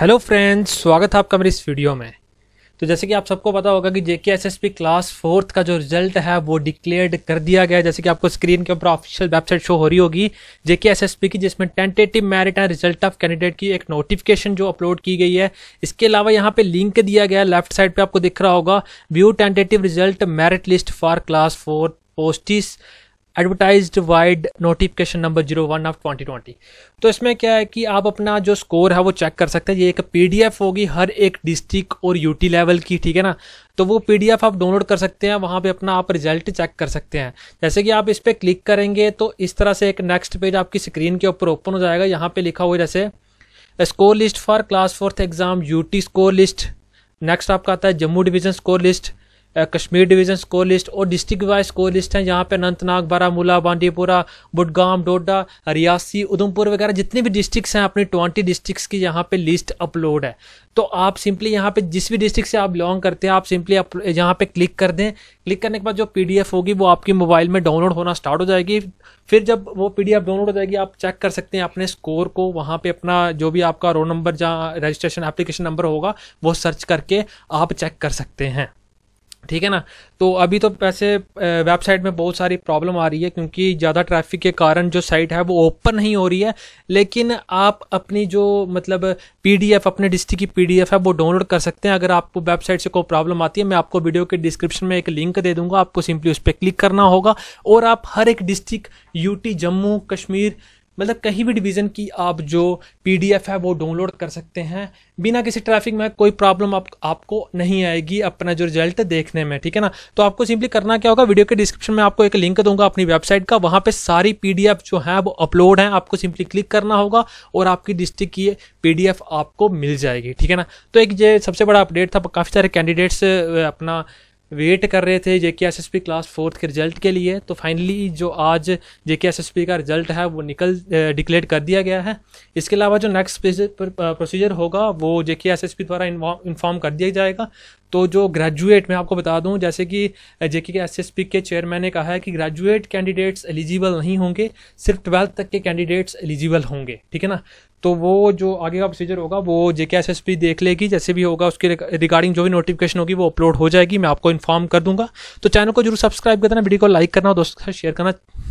hello friends स्वागत है आपका मेरी इस वीडियो में तो जैसे कि आप सबको पता होगा कि JK S S P class fourth का जो रिजल्ट है वो डिक्लेयर्ड कर दिया गया है जैसे कि आपको स्क्रीन के ऊपर ऑफिशियल वेबसाइट शो हो रही होगी जेके एस एस पी की जिसमें tentative merit and result of candidate की एक नोटिफिकेशन जो अपलोड की गई है इसके अलावा यहाँ पे लिंक दिया गया है लेफ्ट साइड पर आपको दिख रहा होगा view tentative result merit list for class fourth posts advertise wide notification number zero one of twenty twenty तो इसमें क्या है कि आप अपना जो स्कोर है वो चेक कर सकते हैं ये एक पीडीएफ होगी हर एक डिस्ट्रिक्ट और यूटी लेवल की ठीक है ना तो वो पीडीएफ आप डाउनलोड कर सकते हैं वहाँ पे अपना आप रिजल्ट चेक कर सकते हैं जैसे कि आप इस पर क्लिक करेंगे तो इस तरह से एक नेक्स्ट पेज आपकी स्क्रीन के ऊपर ओपन हो जाएगा यहाँ पे लिखा हुआ जैसे score list for class fourth exam UT score list next आपका आता है Jammu division score list Kashmir division score list और डिस्ट्रिक्ट वाइज स्कोर लिस्ट हैं जहाँ पे अनंतनाग बारामूला बांडीपुरा बुडगाम डोडा रियासी उधमपुर वगैरह जितने भी डिस्ट्रिक्ट्स हैं अपनी ट्वेंटी डिस्ट्रिक्ट्स की यहाँ पे लिस्ट अपलोड है तो आप सिंपली यहाँ पे जिस भी डिस्ट्रिक्ट से आप बिलोंग करते हैं आप सिंपली यहाँ पे क्लिक कर दें क्लिक करने के बाद जो पी होगी वो आपके मोबाइल में डाउनलोड होना स्टार्ट हो जाएगी फिर जब वो पी डाउनलोड हो जाएगी आप चेक कर सकते हैं अपने स्कोर को वहाँ पे अपना जो भी आपका रोल नंबर जहाँ रजिस्ट्रेशन एप्लीकेशन नंबर होगा वो सर्च करके आप चेक कर सकते हैं ठीक है ना तो अभी तो वैसे वेबसाइट में बहुत सारी प्रॉब्लम आ रही है क्योंकि ज़्यादा ट्रैफिक के कारण जो साइट है वो ओपन नहीं हो रही है लेकिन आप अपनी जो मतलब पीडीएफ अपने डिस्ट्रिक्ट की पीडीएफ है वो डाउनलोड कर सकते हैं अगर आपको वेबसाइट से कोई प्रॉब्लम आती है मैं आपको वीडियो के डिस्क्रिप्शन में एक लिंक दे दूंगा आपको सिंपली उस पर क्लिक करना होगा और आप हर एक डिस्ट्रिक्ट यूटी जम्मू कश्मीर मतलब कहीं भी डिवीज़न की आप जो पीडीएफ है वो डाउनलोड कर सकते हैं बिना किसी ट्रैफिक में कोई प्रॉब्लम आप, आपको नहीं आएगी अपना जो रिजल्ट देखने में ठीक है ना तो आपको सिंपली करना क्या होगा वीडियो के डिस्क्रिप्शन में आपको एक लिंक दूंगा अपनी वेबसाइट का वहाँ पर सारी पी जो है वो अपलोड है आपको सिंपली क्लिक करना होगा और आपकी डिस्ट्रिक्ट की पी आपको मिल जाएगी ठीक है ना तो एक ये सबसे बड़ा अपडेट था काफ़ी सारे कैंडिडेट्स अपना वेट कर रहे थे JK S S P class fourth के रिजल्ट के लिए तो फाइनली जो आज जेके एस एस पी का रिजल्ट है वो निकल डिक्लेयर कर दिया गया है इसके अलावा जो नेक्स्ट प्रोसीजर होगा वो जेके एस एस पी द्वारा इन्फॉर्म कर दिया जाएगा तो जो ग्रेजुएट मैं आपको बता दूं जैसे कि जेके के एस के चेयरमैन ने कहा है कि ग्रेजुएट कैंडिडेट्स एलिजिबल नहीं होंगे सिर्फ ट्वेल्थ तक के कैंडिडेट्स एलिजिबल होंगे ठीक है ना तो वो जो आगे का प्रोसीजर होगा वो जे के एस देख लेगी जैसे भी होगा उसके रिगार्डिंग जो भी नोटिफिकेशन होगी वो अपलोड हो जाएगी मैं आपको इन्फॉर्म कर दूंगा तो चैनल को जरूर सब्सक्राइब करना वीडियो को लाइक करना दोस्तों के साथ शेयर करना